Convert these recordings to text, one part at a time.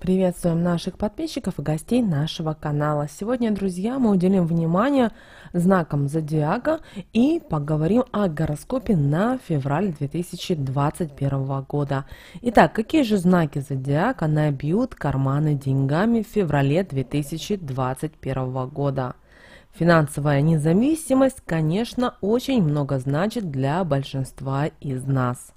Приветствуем наших подписчиков и гостей нашего канала. Сегодня, друзья, мы уделим внимание знакам зодиака и поговорим о гороскопе на февраль 2021 года. Итак, какие же знаки зодиака набьют карманы деньгами в феврале 2021 года? Финансовая независимость, конечно, очень много значит для большинства из нас.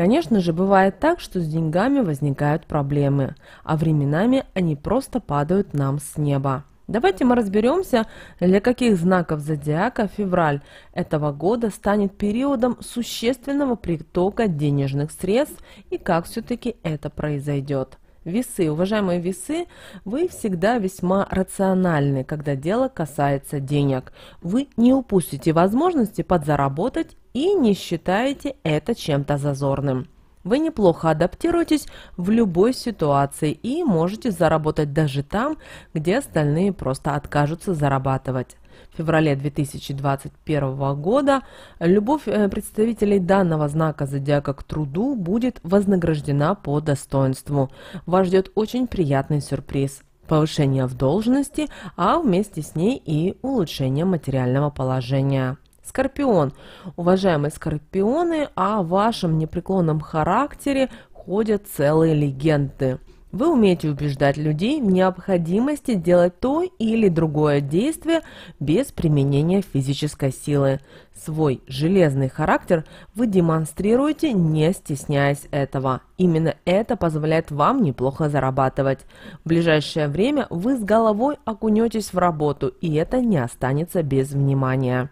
Конечно же, бывает так, что с деньгами возникают проблемы, а временами они просто падают нам с неба. Давайте мы разберемся, для каких знаков зодиака февраль этого года станет периодом существенного притока денежных средств и как все-таки это произойдет. Весы. Уважаемые весы, вы всегда весьма рациональны, когда дело касается денег. Вы не упустите возможности подзаработать и не считаете это чем-то зазорным. Вы неплохо адаптируетесь в любой ситуации и можете заработать даже там, где остальные просто откажутся зарабатывать феврале 2021 года, любовь э, представителей данного знака зодиака к труду будет вознаграждена по достоинству. Вас ждет очень приятный сюрприз повышение в должности, а вместе с ней и улучшение материального положения. Скорпион. Уважаемые скорпионы, о вашем непреклонном характере ходят целые легенды. Вы умеете убеждать людей в необходимости делать то или другое действие без применения физической силы. Свой железный характер вы демонстрируете, не стесняясь этого. Именно это позволяет вам неплохо зарабатывать. В ближайшее время вы с головой окунетесь в работу, и это не останется без внимания.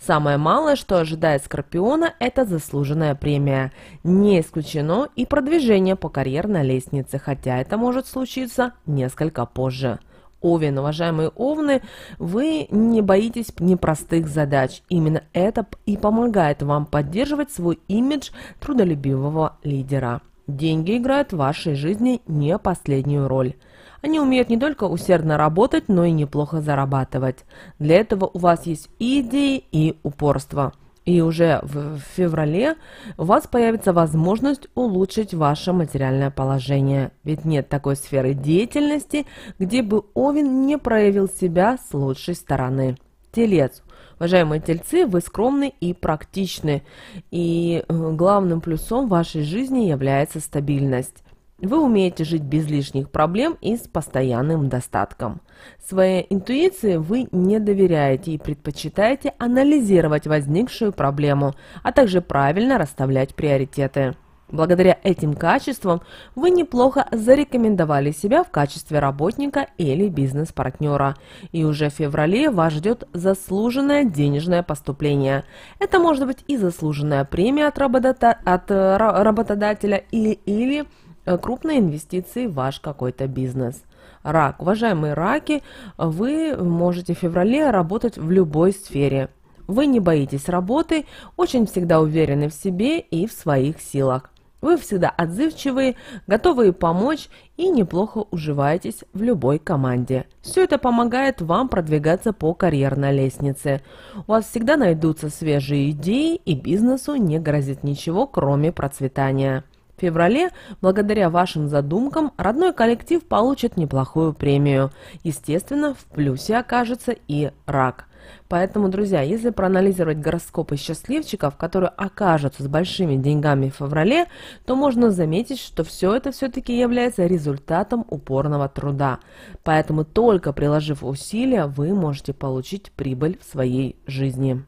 Самое малое, что ожидает Скорпиона, это заслуженная премия. Не исключено и продвижение по карьерной лестнице, хотя это может случиться несколько позже. Овен, уважаемые овны, вы не боитесь непростых задач. Именно это и помогает вам поддерживать свой имидж трудолюбивого лидера. Деньги играют в вашей жизни не последнюю роль. Они умеют не только усердно работать, но и неплохо зарабатывать. Для этого у вас есть и идеи, и упорство. И уже в феврале у вас появится возможность улучшить ваше материальное положение. Ведь нет такой сферы деятельности, где бы Овен не проявил себя с лучшей стороны. Телец. Уважаемые тельцы, вы скромны и практичны, и э, главным плюсом вашей жизни является стабильность. Вы умеете жить без лишних проблем и с постоянным достатком. Своей интуиции вы не доверяете и предпочитаете анализировать возникшую проблему, а также правильно расставлять приоритеты. Благодаря этим качествам вы неплохо зарекомендовали себя в качестве работника или бизнес-партнера. И уже в феврале вас ждет заслуженное денежное поступление. Это может быть и заслуженная премия от, работода от э, работодателя или, или э, крупные инвестиции в ваш какой-то бизнес. Рак. Уважаемые раки, вы можете в феврале работать в любой сфере. Вы не боитесь работы, очень всегда уверены в себе и в своих силах. Вы всегда отзывчивые, готовые помочь и неплохо уживаетесь в любой команде. Все это помогает вам продвигаться по карьерной лестнице. У вас всегда найдутся свежие идеи и бизнесу не грозит ничего, кроме процветания. В феврале, благодаря вашим задумкам, родной коллектив получит неплохую премию. Естественно, в плюсе окажется и рак. Поэтому, друзья, если проанализировать гороскопы счастливчиков, которые окажутся с большими деньгами в феврале, то можно заметить, что все это все-таки является результатом упорного труда. Поэтому только приложив усилия, вы можете получить прибыль в своей жизни.